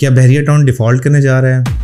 क्या बहरिया town default करने जा रहा है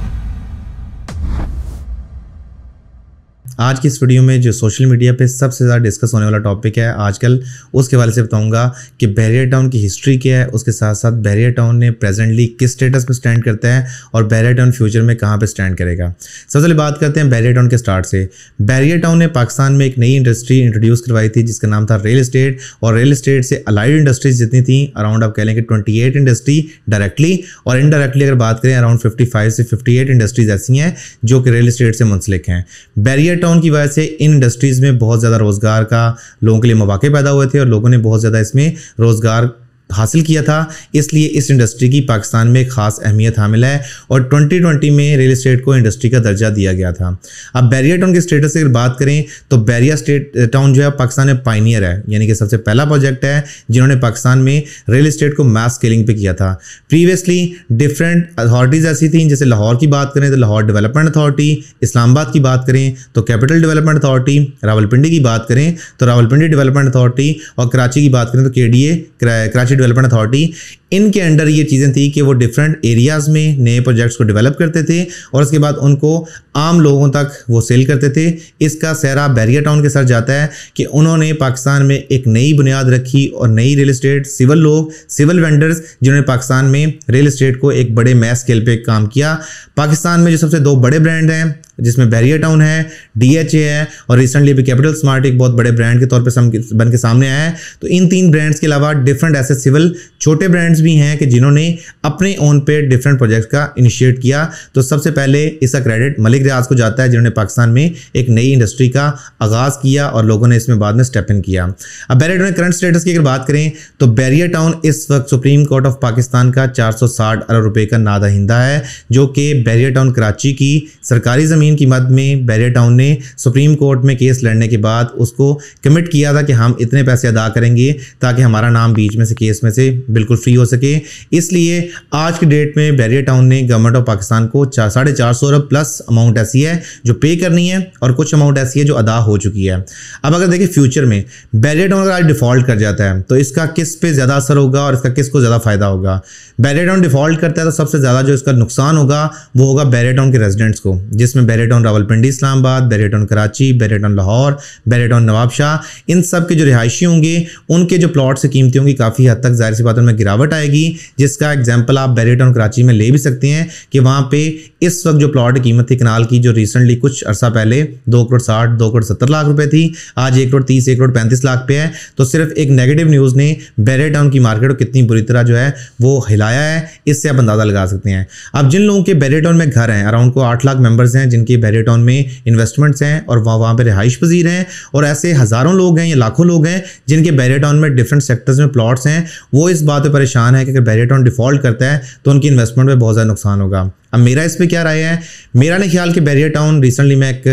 आज की इस वीडियो में जो सोशल मीडिया पे सबसे ज़्यादा डिस्कस होने वाला टॉपिक है आजकल उसके बारे से बताऊंगा कि बैरियर टाउन की हिस्ट्री क्या है उसके साथ साथ बैरियर टाउन ने प्रेजेंटली किस स्टेटस में स्टैंड करता है और बैरियर टाउन फ्यूचर में कहाँ पर स्टैंड करेगा सबसे पहले बात करते हैं बैरियर टाउन के स्टार्ट से बैरियर टाउन ने पाकिस्तान में एक नई इंडस्ट्री इंट्रोड्यूस करवाई थी जिसका नाम था रियल इस्टेट और रियल इस्टेट से अलाइड इंडस्ट्रीज जितनी थी अराउंड आप कह लेंगे ट्वेंटी इंडस्ट्री डायरेक्टली और इनडायरेक्टली अगर बात करें अराउंड फिफ्टी से फिफ्टी इंडस्ट्रीज ऐसी हैं जो कि रियल इस्टेट से मुंसलिक हैं बैरियर टाउन लॉकडाउन की वजह से इन इंडस्ट्रीज़ में बहुत ज़्यादा रोज़गार का लोगों के लिए मौाक़े पैदा हुए थे और लोगों ने बहुत ज़्यादा इसमें रोज़गार हासिल किया था इसलिए इस इंडस्ट्री की पाकिस्तान में खास अहमियत हामिल है और 2020 में रियल इस्टेट को इंडस्ट्री का दर्जा दिया गया था अब बैरिया टाउन के स्टेटस अगर बात करें तो बैरिया स्टेट टाउन जो है पाकिस्तान में पाइनियर है यानी कि सबसे पहला प्रोजेक्ट है जिन्होंने पाकिस्तान में रियल इस्टेट को मैस स्केलिंग पे किया था प्रीवियसली डिफरेंट अथॉरिटीज़ ऐसी थी जैसे लाहौर की बात करें तो लाहौर डेवलपमेंट अथॉरिटी इस्लामाबाद की बात करें तो कैपिटल डेवलपमेंट अथॉरिटी रावलपिंडी की बात करें तो रावलपिंडी डेवलपमेंट अथॉरिटी और कराची की बात करें तो के कराची डेवलपमेंट अथॉरिटी इनके अंडर ये चीज़ें थी कि वो डिफरेंट एरियाज़ में नए प्रोजेक्ट्स को डेवलप करते थे और उसके बाद उनको आम लोगों तक वो सेल करते थे इसका सहरा बैरिया टाउन के साथ जाता है कि उन्होंने पाकिस्तान में एक नई बुनियाद रखी और नई रियल इस्टेट सिविल लोग सिविल वेंडर्स जिन्होंने पाकिस्तान में रियल इस्टेट को एक बड़े मैस स्केल पर काम किया पाकिस्तान में जो सबसे दो बड़े ब्रांड हैं जिसमें बैरियर टाउन है डी है और रिसेंटली भी कैपिटल स्मार्ट एक बहुत बड़े ब्रांड के तौर पर बन के सामने आया है तो इन तीन ब्रांड्स के अलावा डिफरेंट ऐसे सिविल छोटे ब्रांड्स भी हैं कि जिन्होंने अपने ओन पे डिफरेंट प्रोजेक्ट का इनिशिएट किया तो सबसे पहले इसका क्रेडिट मलिक रियाज को जाता है जिन्होंने पाकिस्तान में एक नई इंडस्ट्री का आगाज़ किया और लोगों ने इसमें बाद में स्टेप इन किया अब बैरियर टाउन करंट स्टेटस की अगर बात करें तो बैरियर टाउन इस वक्त सुप्रीम कोर्ट ऑफ पाकिस्तान का साठ अरब रुपए का हिंदा है जो कि बैरियर टाउन कराची की सरकारी ज़मीन ज़मीन की मद में बैरियर टाउन ने सुप्रीम कोर्ट में केस लड़ने के बाद उसको कमिट किया था कि हम इतने पैसे अदा करेंगे ताकि हमारा नाम बीच में से केस में से बिल्कुल फ्री हो सके इसलिए आज की डेट में बैरियर टाउन ने गवर्नमेंट ऑफ पाकिस्तान को चार साढ़े चार सौ अरब प्लस अमाउंट ऐसी है जो पे करनी है और कुछ अमाउंट ऐसी है जो अदा हो चुकी है अब अगर देखें फ्यूचर में बैरियर टाउन अगर आज डिफ़ॉल्ट कर जाता है तो इसका किस पे ज़्यादा असर होगा और इसका किसको ज़्यादा फ़ायदा होगा बैरियर टाउन डिफ़ॉल्ट करता है तो सबसे ज़्यादा जो इसका नुकसान होगा वो होगा बैरियर टाउन के रेजिडेंट्स को जिसमें Bahria Bahria Town Rawalpindi Islamabad Bahria Town Karachi Bahria Town Lahore Bahria Town Nawabshah इन सब के जो रिहायशी होंगे उनके जो प्लॉट्स की कीमतें होंगी काफ़ी हद तक जाहिर सी बात उनमें गिरावट आएगी जिसका एग्जाम्पल आप बैरेट ऑन कराची में ले भी सकते हैं कि वहाँ पर इस वक्त जो प्लाट की कीमत थी कनाल की जो रिसेंटली कुछ अर्सा पहले दो करोड़ साठ दो करोड़ सत्तर लाख रुपये थी आज एक करोड़ तीस एक करोड़ पैंतीस लाख पे है तो सिर्फ एक नेगेटिव न्यूज़ ने बैरेट टाउन की मार्केट को कितनी बुरी तरह जो है वो हिलाया है इससे आप अंदाज़ा लगा सकते हैं अब जिन लोगों के बैरेट टाउन में घर हैं अराउंड को आठ लाख मेंबर्स हैं जिन जिनकी बैरेटॉन में इन्वेस्टमेंट्स हैं और वहाँ वहाँ पर रिहाइश पजीर हैं और ऐसे हज़ारों लोग हैं या लाखों लोग हैं जिनके बैरेटॉन में डिफरेंट सेक्टर्स में प्लाट्स हैं वो इस बात पर परेशान है कि अगर बैरेटॉन डिफॉल्ट करता है तो उनकी इन्वेस्टमेंट में बहुत ज़्यादा नुकसान होगा अब मेरा इस पर क्या राय है मेरा ने ख्याल कि बैरियर टाउन रिसेंटली मैं एक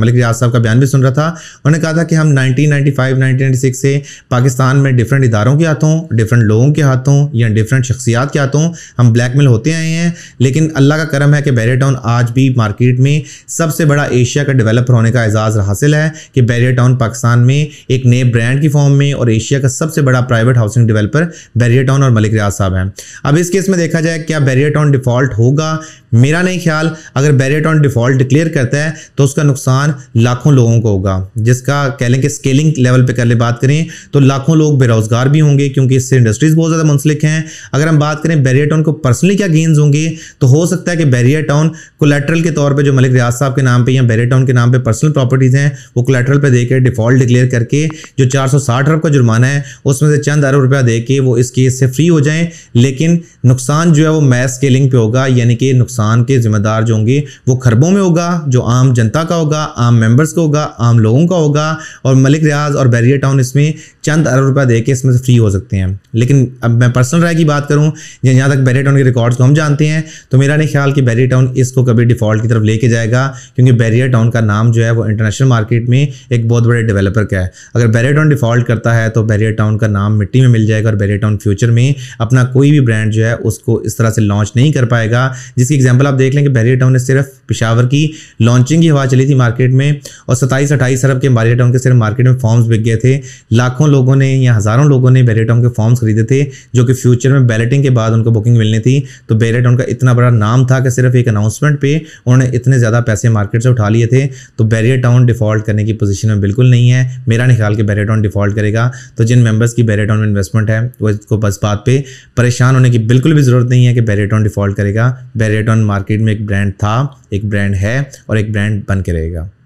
मलिक रियाज साहब का बयान भी सुन रहा था उन्होंने कहा था कि हम 1995 1996 से पाकिस्तान में डिफरेंट इदारों के हाथों डिफरेंट लोगों के हाथों या डिफरेंट शख्सियात के हाथों हम ब्लैकमेल होते आए हैं लेकिन अल्लाह का करम है कि बैरियर टाउन आज भी मार्केट में सबसे बड़ा एशिया का डेवलपर होने का एजाज़ हासिल है कि बैरियर टाउन पाकिस्तान में एक नए ब्रांड की फॉर्म में और एशिया का सबसे बड़ा private housing developer Bahria Town और मलिक रियाज साहब हैं अब इस केस में देखा जाए क्या बैरियर टाउन डिफ़ॉल्ट होगा much मेरा नहीं ख्याल अगर बैरियटॉन डिफॉल्ट डिक्लेयर करता है तो उसका नुकसान लाखों लोगों को होगा जिसका कह लें कि स्केलिंग लेवल पे कर ले बात करें तो लाखों लोग बेरोजगार भी होंगे क्योंकि इससे इंडस्ट्रीज बहुत ज़्यादा मुंसलिक हैं अगर हम बात करें बैरियटॉन को पर्सनली क्या गेंस होंगे तो हो सकता है कि बैरियटॉन कोलेट्रल के तौर पर जो मलिक रियाज साहब के नाम पर या बैरियटॉन के नाम पर पर्सनल प्रॉपर्टीज़ हैं वो कोलेट्रल पर देकर डिफॉल्ट डिक्लेयर करके जो चार अरब का जुर्माना है उसमें से चंद अरब रुपया दे के वो इस केस से फ्री हो जाएँ लेकिन नुकसान जो है वो मैथ स्केलिंग पे होगा यानी कि नुकसान नुकसान के जिम्मेदार जो होंगे वो खरबों में होगा जो आम जनता का होगा आम मेंबर्स का होगा आम लोगों का होगा और मलिक रियाज और बैरियर टाउन इसमें चंद अरब रुपया दे के इसमें से फ्री हो सकते हैं लेकिन अब मैं पर्सनल राय की बात करूँ या यहाँ तक बैरियर टाउन के रिकॉर्ड्स को हम जानते हैं तो मेरा नहीं ख्याल कि बैरियर टाउन इसको कभी डिफ़ॉल्ट की तरफ लेके जाएगा क्योंकि बैरियर टाउन का नाम जो है वो इंटरनेशनल मार्केट में एक बहुत बड़े डेवलपर का है अगर बैरियर टाउन डिफ़ॉल्ट करता है तो बैरियर टाउन का नाम मिट्टी में मिल जाएगा और बैरियर टाउन फ्यूचर में अपना कोई भी ब्रांड जो है उसको इस तरह से लॉन्च नहीं कर पाएगा जिसकी एग्जाम्पल आप देख लें कि बैरियर टाउन ने सिर्फ पिशावर की लॉन्चिंग की हवा चली थी मार्केट में और सत्ताईस अट्ठाईस अरब के बैरियर टाउन के सिर्फ मार्केट में फॉर्म्स बिक गए थे लाखों लोगों ने या हज़ारों लोगों ने बैरियर टाउन के फॉर्म्स खरीदे थे जो कि फ्यूचर में बैलेटिंग के बाद उनको बुकिंग मिलनी थी तो बैरियर टाउन का इतना बड़ा नाम था कि सिर्फ एक अनाउंसमेंट पर उन्होंने इतने ज़्यादा पैसे मार्केट से उठा लिए थे तो बैरियर टाउन डिफॉल्ट करने की पोजिशन में बिल्कुल नहीं है मेरा निकाल के बैरियर टाउन डिफॉल्ट करेगा तो जिन मेंबर्स की बैरियर टाउन में इन्वेस्टमेंट है वो इसको बस बात पर परेशान होने की बिल्कुल भी ज़रूरत नहीं है कि बैरियर टाउन डिफॉल्ट करेगा बैरियर टाउन मार्केट में एक ब्रांड था एक ब्रांड है और एक ब्रांड बन के रहेगा